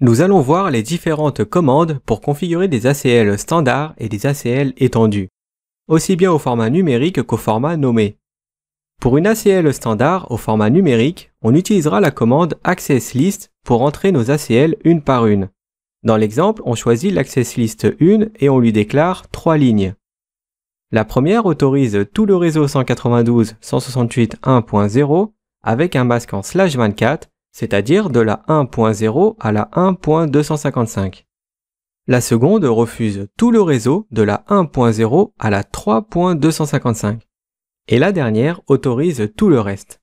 Nous allons voir les différentes commandes pour configurer des ACL standards et des ACL étendus, aussi bien au format numérique qu'au format nommé. Pour une ACL standard au format numérique, on utilisera la commande access list pour entrer nos ACL une par une. Dans l'exemple, on choisit l'access list 1 et on lui déclare trois lignes. La première autorise tout le réseau 192.168.1.0 avec un masque en slash 24 c'est-à-dire de la 1.0 à la 1.255. La seconde refuse tout le réseau de la 1.0 à la 3.255. Et la dernière autorise tout le reste.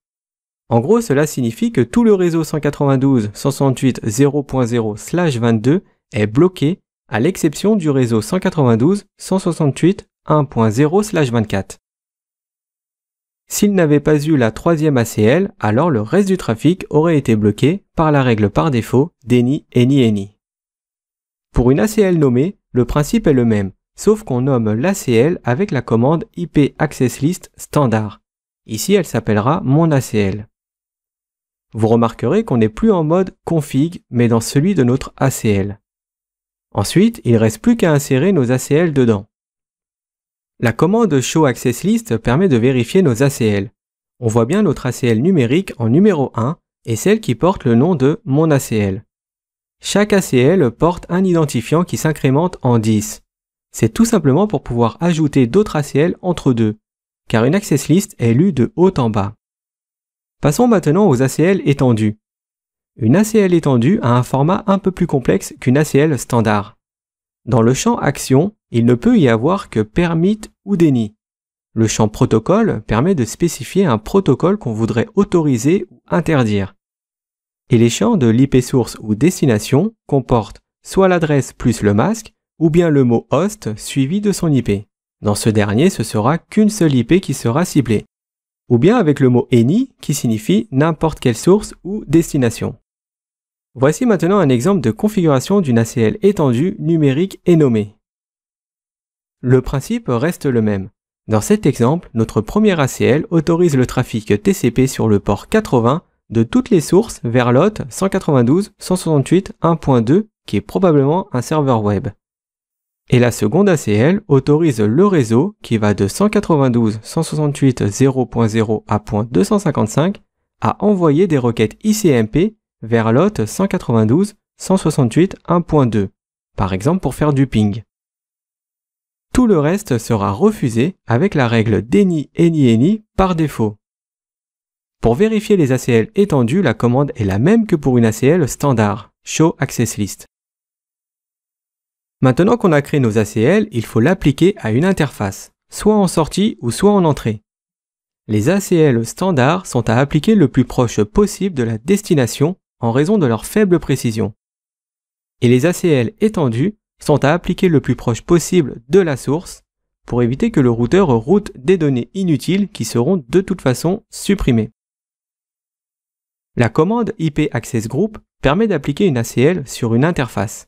En gros, cela signifie que tout le réseau 192.168.0.0/22 est bloqué à l'exception du réseau 192.168.1.0/24. S'il n'avait pas eu la troisième ACL, alors le reste du trafic aurait été bloqué par la règle par défaut DENI-ENI-ENI. Pour une ACL nommée, le principe est le même, sauf qu'on nomme l'ACL avec la commande IP Access List standard. Ici, elle s'appellera mon ACL. Vous remarquerez qu'on n'est plus en mode config, mais dans celui de notre ACL. Ensuite, il ne reste plus qu'à insérer nos ACL dedans. La commande Show Access List permet de vérifier nos ACL. On voit bien notre ACL numérique en numéro 1 et celle qui porte le nom de Mon ACL. Chaque ACL porte un identifiant qui s'incrémente en 10. C'est tout simplement pour pouvoir ajouter d'autres ACL entre deux, car une access list est lue de haut en bas. Passons maintenant aux ACL étendues. Une ACL étendue a un format un peu plus complexe qu'une ACL standard. Dans le champ action, il ne peut y avoir que permit ou déni. Le champ protocole permet de spécifier un protocole qu'on voudrait autoriser ou interdire. Et les champs de l'IP source ou destination comportent soit l'adresse plus le masque, ou bien le mot host suivi de son IP. Dans ce dernier, ce sera qu'une seule IP qui sera ciblée. Ou bien avec le mot any qui signifie n'importe quelle source ou destination. Voici maintenant un exemple de configuration d'une ACL étendue, numérique et nommée. Le principe reste le même. Dans cet exemple, notre première ACL autorise le trafic TCP sur le port 80 de toutes les sources vers l'hôte 192.168.1.2 qui est probablement un serveur web. Et la seconde ACL autorise le réseau qui va de 192.168.0.0 à 255 à envoyer des requêtes ICMP vers lot 192.168.1.2, par exemple pour faire du ping. Tout le reste sera refusé avec la règle déni eni any par défaut. Pour vérifier les ACL étendues, la commande est la même que pour une ACL standard, show access list. Maintenant qu'on a créé nos ACL, il faut l'appliquer à une interface, soit en sortie ou soit en entrée. Les ACL standards sont à appliquer le plus proche possible de la destination en raison de leur faible précision. Et les ACL étendus sont à appliquer le plus proche possible de la source pour éviter que le routeur route des données inutiles qui seront de toute façon supprimées. La commande IP Access Group permet d'appliquer une ACL sur une interface.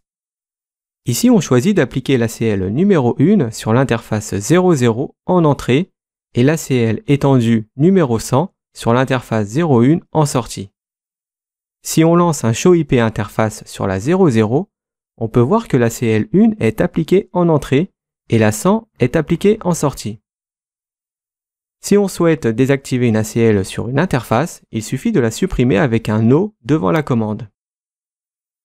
Ici, on choisit d'appliquer l'ACL numéro 1 sur l'interface 00 en entrée et l'ACL étendue numéro 100 sur l'interface 01 en sortie. Si on lance un show IP interface sur la 00, on peut voir que la CL1 est appliquée en entrée et la 100 est appliquée en sortie. Si on souhaite désactiver une ACL sur une interface, il suffit de la supprimer avec un NO devant la commande.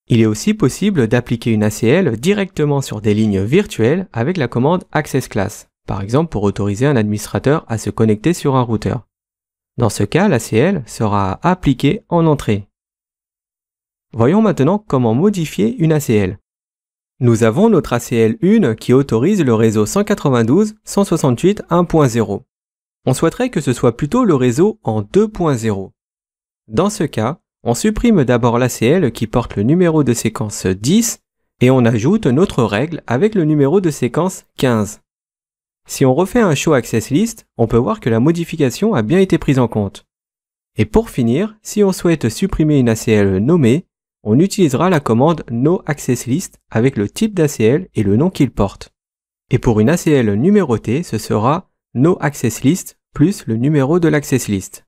Il est aussi possible d'appliquer une ACL directement sur des lignes virtuelles avec la commande Access Class, par exemple pour autoriser un administrateur à se connecter sur un routeur. Dans ce cas, l'ACL sera appliquée en entrée Voyons maintenant comment modifier une ACL. Nous avons notre ACL 1 qui autorise le réseau 192.168.1.0. On souhaiterait que ce soit plutôt le réseau en 2.0. Dans ce cas, on supprime d'abord l'ACL qui porte le numéro de séquence 10 et on ajoute notre règle avec le numéro de séquence 15. Si on refait un show access list, on peut voir que la modification a bien été prise en compte. Et pour finir, si on souhaite supprimer une ACL nommée, on utilisera la commande noAccessList avec le type d'ACL et le nom qu'il porte. Et pour une ACL numérotée, ce sera noAccessList plus le numéro de l'access list.